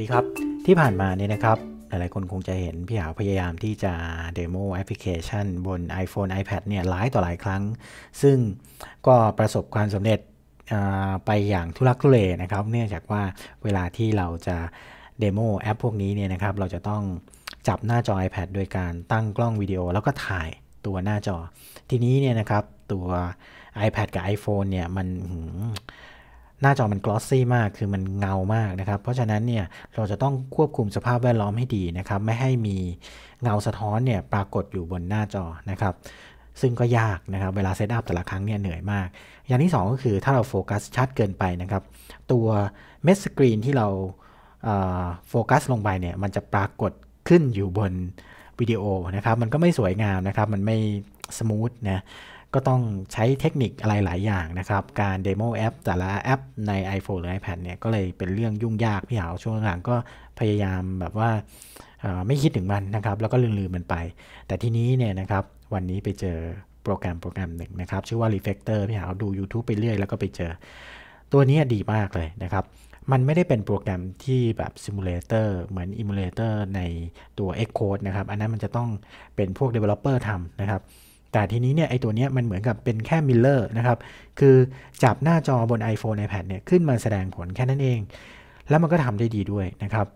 วัสดีครับ ที่ผ่านมาเนี่ยนะครับหลายๆคนคงจะเห็นพี่หาวพยายามที่จะเดโมแอปพลิเคชันบน iPhone iPad เนี่ยหลายต่อหลายครั้ง ซึ่งก็ประสบความสำเร็จไปอย่างทุลักทุเลนะครับ เนื่องจากว่าเวลาที่เราจะเดโมแอปพวกนี้เนี่ยนะครับเราจะต้องจับหน้าจอ iPad โดยการตั้งกล้องวิดีโอ แล้วก็ถ่ายตัวหน้าจอ ทีนี้เนี่ยนะครับตัว iPad กับ iPhone เนี่ยมันหน้าจอมันกลอสซี่มากคือมันเงามากนะครับ เพราะฉะนั้นเนี่ยเราจะต้องควบคุมสภาพแวดล้อมให้ดีนะครับ ไม่ให้มีเงาสะท้อนเนี่ยปรากฏอยู่บนหน้าจอนะครับ ซึ่งก็ยากนะครับเวลาเซตอัพแต่ละครั้งเนี่ยเหนื่อยมาก อย่างที่2ก็คือถ้าเราโฟกัสชัดเกินไปนะครับ ตัวเม็ดสกรีนที่เราโฟกัสลงไปเนี่ยมันจะปรากฏขึ้นอยู่บนวิดีโอนะครับ มันก็ไม่สวยงามนะครับ มันไม่สมูทนะก็ต้องใช้เทคนิคอะไรหลายอย่างนะครับ การเดโมแอปแต่ละแอปใน iPhone หรือ iPad เนี่ย ก็เลยเป็นเรื่องยุ่งยากพี่หาว ช่วงหลังก็พยายามแบบว่า ไม่คิดถึงมันนะครับ แล้วก็ลืมๆมันไป แต่ทีนี้เนี่ยนะครับ วันนี้ไปเจอโปรแกรมโปรแกรมหนึ่งนะครับ ชื่อว่า r e f l e c t o r พี่หาวดู YouTube ไปเรื่อย แล้วก็ไปเจอ ตัวนี้ดีมากเลยนะครับ มันไม่ได้เป็นโปรแกรมที่แบบซิมูเลเตอร์เหมือนอิมูเลเตอร์ในตัว Xcode นะครับอันนั้นมันจะต้องเป็นพวก Developer ทำนะครับแต่ทีนี้เนี่ยไอตัวนี้มันเหมือนกับเป็นแค่มิลเลอร์นะครับ คือจับหน้าจอบน iPhone iPad เนี่ยขึ้นมาแสดงผลแค่นั้นเอง แล้วมันก็ทำได้ดีด้วยนะครับ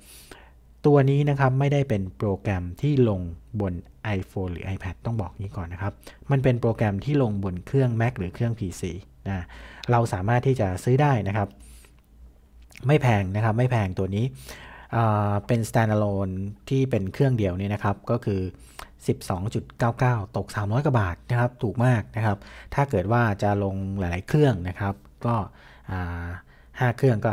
ตัวนี้นะครับไม่ได้เป็นโปรแกรมที่ลงบน iPhone หรือ iPad ต้องบอกนี้ก่อนนะครับ มันเป็นโปรแกรมที่ลงบนเครื่อง Mac หรือเครื่อง PC นะ เราสามารถที่จะซื้อได้นะครับ ไม่แพงนะครับไม่แพงตัวนี้เป็น standalone ที่เป็นเครื่องเดียวนี่นะครับก็คือ 12.99 ตก 300 กว่าบาทนะครับ ถูกมากนะครับ ถ้าเกิดว่าจะลงหลาย ๆเครื่องนะครับ ก็ 5 เครื่องก็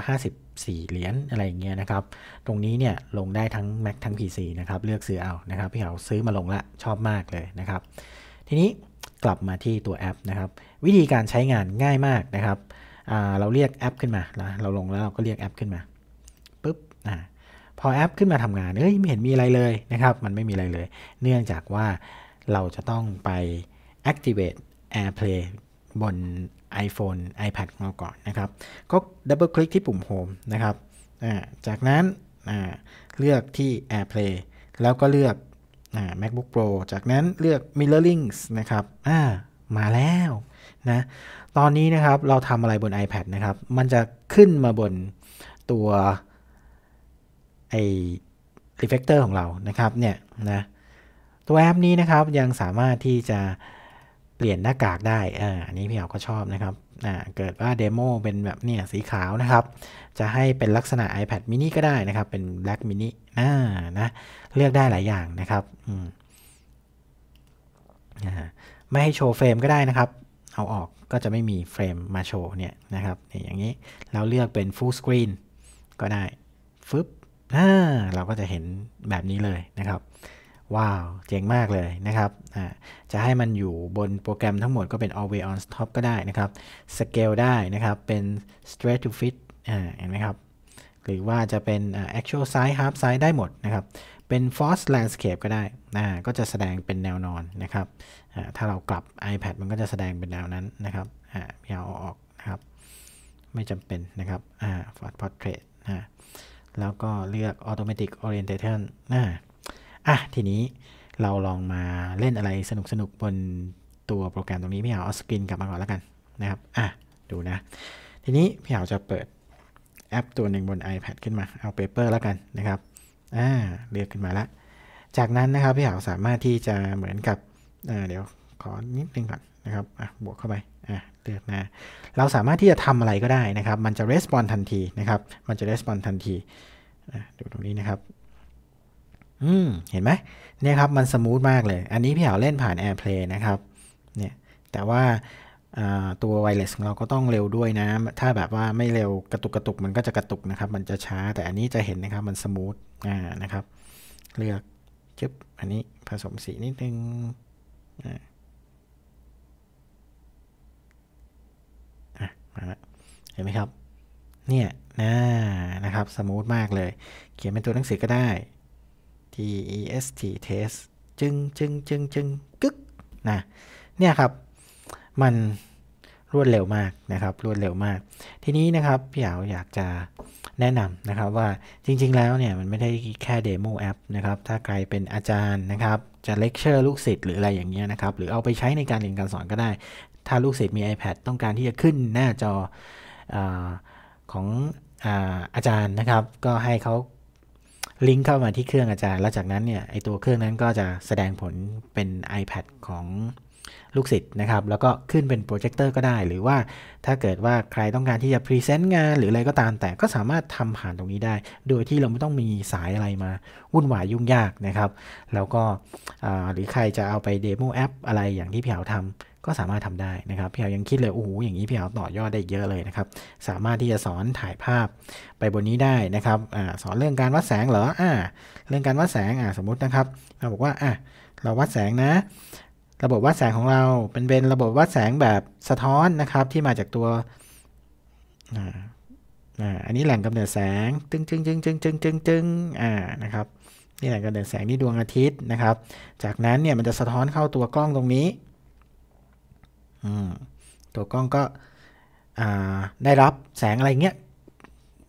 54 เหรียญอะไรอย่างเงี้ยนะครับ ตรงนี้เนี่ยลงได้ทั้ง Mac ทั้ง PC นะครับเลือกซื้อเอานะครับพี่เขาซื้อมาลงละชอบมากเลยนะครับ ทีนี้กลับมาที่ตัวแอปนะครับ วิธีการใช้งานง่ายมากนะครับเราเรียกแอปขึ้นมา เราลงแล้วเราก็เรียกแอปขึ้นมาปุ๊บอ่าพอแอปขึ้นมาทำงานเฮ้ยไม่เห็นมีอะไรเลยนะครับ มันไม่มีอะไรเลย เนื่องจากว่าเราจะต้องไป activate AirPlay บน iPhone iPad ของเราก่อนนะครับก็ดับเบิลคลิกที่ปุ่ม Home นะครับจากนั้นเลือกที่ AirPlay แล้วก็เลือก MacBook Pro จากนั้นเลือก Mirroring นะครับมาแล้วนะ ตอนนี้นะครับเราทำอะไรบน iPad นะครับ มันจะขึ้นมาบนตัวไอรีเฟกเตอร์ของเรานะครับเนี่ยนะตัวแอปนี้นะครับยังสามารถที่จะเปลี่ยนหน้ากากได้อ่าอันนี้พี่เอาก็ชอบนะครับอ่าเกิดว่าเดโมเป็นแบบเนี่ยสีขาวนะครับ จะให้เป็นลักษณะ iPad mini ก็ได้นะครับ เป็น Black mini อ่านะ เลือกได้หลายอย่างนะครับอืมไม่ให้โชว์เฟรมก็ได้นะครับ เอาออกก็จะไม่มีเฟรมมาโชว์เนี่ยนะครับอย่างนี้เราเลือกเป็น full screen ก็ได้ฟึบอ่าเราก็จะเห็นแบบนี้เลยนะครับ ว้าว เจ๋งมากเลยนะครับ จะให้มันอยู่บนโปรแกรมทั้งหมดก็เป็น always on top ก็ได้นะครับ scale ได้นะครับ เป็น straight to fit เห็นไหมครับ หรือว่าจะเป็น actual size half size ได้หมดนะครับ เป็น force landscape ก็ได้ ก็จะแสดงเป็นแนวนอนนะครับถ้าเรากลับ iPad มันก็จะแสดงเป็นแนวนั้นนะครับ ยาวเอาออกนะครับ ไม่จำเป็นนะครับ f o r portrait แล้วก็เลือก automatic orientation นะอ่ะทีนี้เราลองมาเล่นอะไรสนุกสนุกบนตัวโปรแกรมตรงนี้พี่เหาเอาสกรีนกลับมาก่อนแล้วกันนะครับอ่ะดูนะ ทีนี้พี่เหาจะเปิดแอปตัวหนึ่งบน iPad ขึ้นมา เอา Paper แล้วกันนะครับอ่าเลือกขึ้นมาละจากนั้นนะครับพี่เหาสามารถที่จะเหมือนกับ เดี๋ยวขอนิดนึงก่อนนะครับอ่ะบวกเข้าไปเลือกหน้าเราสามารถที่จะทำอะไรก็ได้นะครับ มันจะ respond ทันทีนะครับ มันจะ respond ทันทีดูตรงนี้นะครับ อืมเห็นไหมเนี่ยครับ มันสมูทมากเลย อันนี้พี่เหาเล่นผ่าน AirPlay นะครับ เนี่ย แต่ว่าตัวไวเลสของเราก็ต้องเร็วด้วยนะถ้าแบบว่าไม่เร็วกระตุกกระตุกมันก็จะกระตุกนะครับ มันจะช้า แต่อันนี้จะเห็นนะครับมันสมูทอ่านะครับ เลือกจึ๊บอันนี้ผสมสีนิดนึงอ่าห็นไหมครับ เนี่ยนะนะครับ สมูทมากเลย เขียนเป็นตัวหนังสือก็ได้ T E S T test จึงจึงจึงจึงกึกนะเนี่ยครับ มันรวดเร็วมากนะครับ รวดเร็วมาก ทีนี้นะครับพี่เอาอยากจะแนะนำนะครับว่า จริง ๆ แล้วเนี่ย มันไม่ได้แค่เดโมแอปนะครับ ถ้าใครเป็นอาจารย์นะครับ จะเลคเชอร์ลูกศิษย์หรืออะไรอย่างเงี้ยนะครับ หรือเอาไปใช้ในการเรียนการสอนก็ได้ ถ้าลูกศิษย์มี iPad ต้องการที่จะขึ้นหน้าจอของอาจารย์นะครับ ก็ให้เขาลิงก์เข้ามาที่เครื่องอาจารย์ แล้วจากนั้นเนี่ยไอตัวเครื่องนั้นก็จะแสดงผลเป็น iPad ของลูกศิษย์นะครับแล้วก็ขึ้นเป็นโปรเจคเตอร์ก็ได้ หรือว่าถ้าเกิดว่าใครต้องการที่จะพรีเซนต์งานหรืออะไรก็ตาม แต่ก็สามารถทำผ่านตรงนี้ได้ โดยที่เราไม่ต้องมีสายอะไรมา วุ่นวายยุ่งยากนะครับ แล้วก็หรือใครจะเอาไปเดโมแอปอะไรอย่างที่พี่เหาทำก็สามารถทำได้นะครับพี่เอายังคิดเลยโอ้โหอย่างนี้พี่เอาต่อยอดได้เยอะเลยนะครับ สามารถที่จะสอนถ่ายภาพไปบนนี้ได้นะครับอสอนเรื่องการวัดแสงเหรออ่าเรื่องการวัดแสงอ่าสมมุตินะครับเราบอกว่าอ่ะเราวัดแสงนะ ระบบวัดแสงของเราเป็นเป็นระบบวัดแสงแบบสะท้อนนะครับที่มาจากตัวอ่าอันนี้แหล่งกำเนิดแสง จึงจึงจึงจึงจึงจึงจึงอ่านะครับนี่แหล่งกำเนิดแสงนี่ดวงอาทิตย์นะครับ จากนั้นเนี่ยมันจะสะท้อนเข้าตัวกล้องตรงนี้ตัวกล้องก็ได้รับแสงอะไรเงี้ย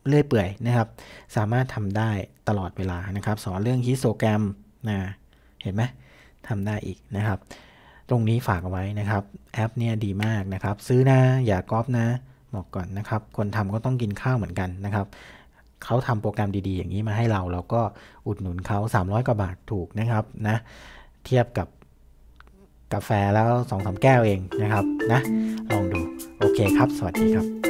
เลื่อยเปื่อยนะครับ สามารถทำได้ตลอดเวลานะครับ สอนเรื่องฮิสโตแกรมนะเห็นไหมทำได้อีกนะครับ ตรงนี้ฝากเอาไว้นะครับแอปเนี่ยดีมากนะครับ ซื้อนะอย่าก๊อปนะบอกก่อนนะครับคนทำก็ต้องกินข้าวเหมือนกันนะครับเขาทำโปรแกรมดีๆ อย่างนี้มาให้เรา เราก็อุดหนุนเขา300กว่าบาทถูกนะครับนะ เทียบกับกาแฟแล้วสองสาแก้วเองนะครับนะลองดู โอเคครับสวัสดีครับ